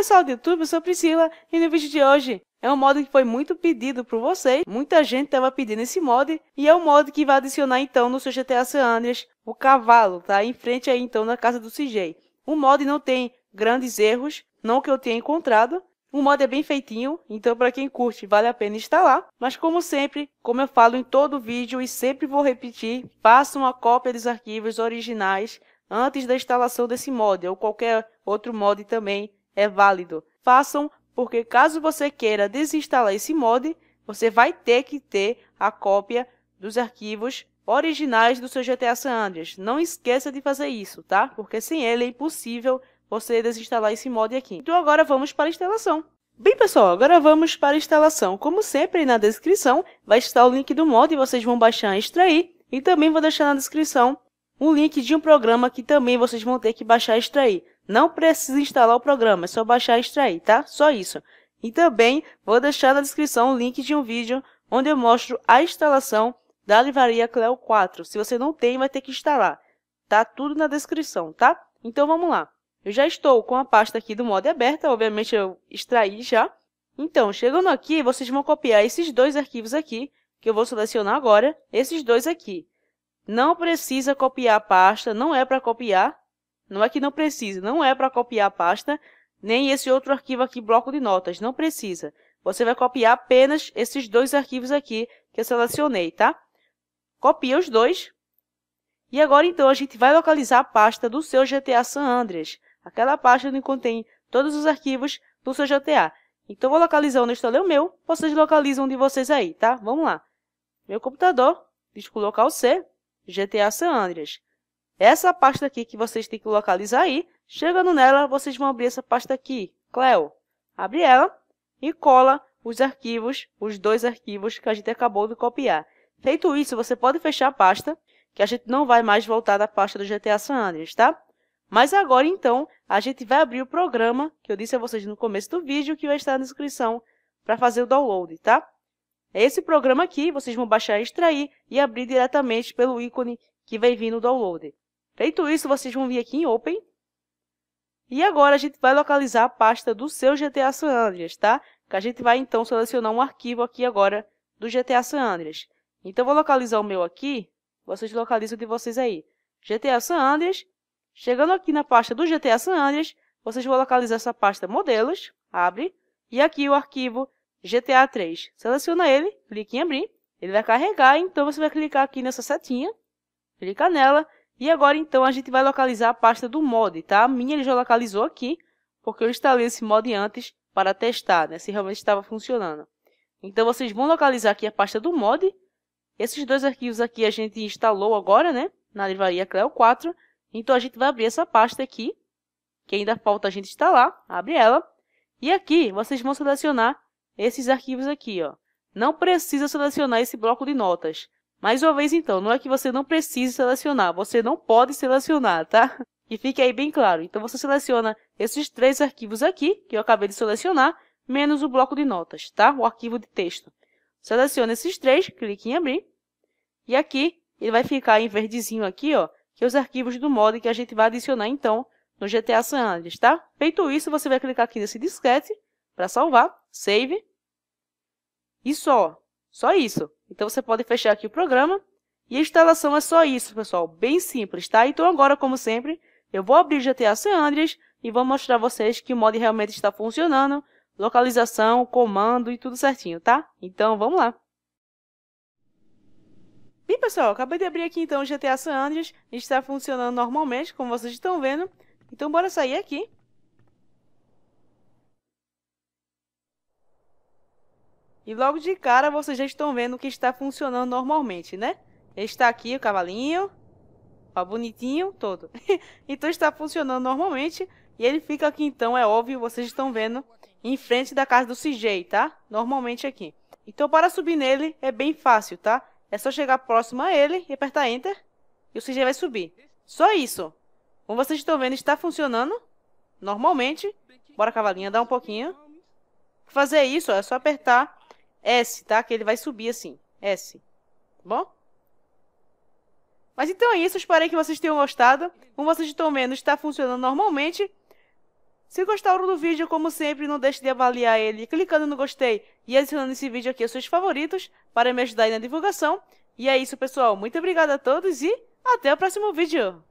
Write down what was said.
pessoal do YouTube, eu sou Priscila e no vídeo de hoje é um mod que foi muito pedido por vocês. Muita gente estava pedindo esse mod e é um mod que vai adicionar então no seu GTA San Andreas o cavalo, tá? Em frente aí então na casa do CJ. O mod não tem grandes erros, não que eu tenha encontrado. O mod é bem feitinho, então para quem curte vale a pena instalar. Mas como sempre, como eu falo em todo vídeo e sempre vou repetir, faça uma cópia dos arquivos originais antes da instalação desse mod ou qualquer outro mod também é válido. Façam, porque caso você queira desinstalar esse mod, você vai ter que ter a cópia dos arquivos originais do seu GTA San Andreas. Não esqueça de fazer isso, tá? Porque sem ele é impossível você desinstalar esse mod aqui. Então agora vamos para a instalação. Bem, pessoal, agora vamos para a instalação. Como sempre, na descrição vai estar o link do mod, vocês vão baixar e extrair. E também vou deixar na descrição um link de um programa que também vocês vão ter que baixar e extrair. Não precisa instalar o programa, é só baixar e extrair, tá? Só isso. E também vou deixar na descrição o link de um vídeo onde eu mostro a instalação da livraria Cleo 4. Se você não tem, vai ter que instalar. Tá tudo na descrição, tá? Então vamos lá. Eu já estou com a pasta aqui do modo aberta, obviamente eu extraí já. Então, chegando aqui, vocês vão copiar esses dois arquivos aqui, que eu vou selecionar agora, esses dois aqui. Não precisa copiar a pasta, não é para copiar. Não é que não precisa, não é para copiar a pasta, nem esse outro arquivo aqui, bloco de notas, não precisa. Você vai copiar apenas esses dois arquivos aqui que eu selecionei, tá? Copia os dois. E agora, então, a gente vai localizar a pasta do seu GTA San Andreas, aquela pasta onde contém todos os arquivos do seu GTA. Então, vou localizar onde instalei o meu, vocês localizam de vocês aí, tá? Vamos lá. Meu computador, colocar o C, GTA San Andreas. Essa pasta aqui que vocês têm que localizar aí, chegando nela, vocês vão abrir essa pasta aqui, Cleo. Abre ela e cola os arquivos, os dois arquivos que a gente acabou de copiar. Feito isso, você pode fechar a pasta, que a gente não vai mais voltar da pasta do GTA San Andreas, tá? Mas agora, então, a gente vai abrir o programa que eu disse a vocês no começo do vídeo, que vai estar na descrição, para fazer o download, tá? É esse programa aqui, vocês vão baixar extrair e abrir diretamente pelo ícone que vem vir no downloader. Feito isso, vocês vão vir aqui em Open. E agora a gente vai localizar a pasta do seu GTA San Andreas, tá? Que a gente vai então selecionar um arquivo aqui agora do GTA San Andreas. Então vou localizar o meu aqui, vocês localizam de vocês aí. GTA San Andreas. Chegando aqui na pasta do GTA San Andreas, vocês vão localizar essa pasta modelos, abre, e aqui o arquivo GTA 3. Seleciona ele, clique em abrir, ele vai carregar, então você vai clicar aqui nessa setinha, clica nela, e agora então a gente vai localizar a pasta do mod, tá? A minha ele já localizou aqui, porque eu instalei esse mod antes para testar, né, se realmente estava funcionando. Então vocês vão localizar aqui a pasta do mod, esses dois arquivos aqui a gente instalou agora, né, na livraria Cleo 4, então a gente vai abrir essa pasta aqui, que ainda falta a gente instalar, abre ela, e aqui vocês vão selecionar esses arquivos aqui. Ó. Não precisa selecionar esse bloco de notas. Mais uma vez, então, não é que você não precise selecionar, você não pode selecionar, tá? E fique aí bem claro. Então, você seleciona esses três arquivos aqui, que eu acabei de selecionar, menos o bloco de notas, tá? o arquivo de texto. Seleciona esses três, clique em abrir, e aqui ele vai ficar em verdezinho aqui, ó, que é os arquivos do mod que a gente vai adicionar, então, no GTA San Andreas, tá? Feito isso, você vai clicar aqui nesse disquete para salvar, Save, e só. Só isso. Então, você pode fechar aqui o programa. E a instalação é só isso, pessoal. Bem simples, tá? Então, agora, como sempre, eu vou abrir o GTA San Andreas e vou mostrar a vocês que o mod realmente está funcionando, localização, comando e tudo certinho, tá? Então, vamos lá. Bem, pessoal, acabei de abrir aqui então o GTA San Andreas. Está funcionando normalmente, como vocês estão vendo. Então, bora sair aqui. E logo de cara vocês já estão vendo que está funcionando normalmente, né? Está aqui o cavalinho. Ó, bonitinho todo. então está funcionando normalmente. E ele fica aqui então, é óbvio, vocês estão vendo, em frente da casa do CJ, tá? Normalmente aqui. Então para subir nele é bem fácil, tá? É só chegar próximo a ele e apertar Enter. E o CJ vai subir. Só isso. Como vocês estão vendo, está funcionando. Normalmente. Bora, cavalinha, dá um pouquinho. Fazer isso, ó, é só apertar S, tá? Que ele vai subir assim. S. Tá bom? Mas então é isso. Espero que vocês tenham gostado. Como vocês estão vendo, está funcionando normalmente. Se gostaram do vídeo, como sempre, não deixe de avaliar ele clicando no gostei e adicionando esse vídeo aqui aos seus favoritos para me ajudar na divulgação. E é isso, pessoal. Muito obrigado a todos e até o próximo vídeo.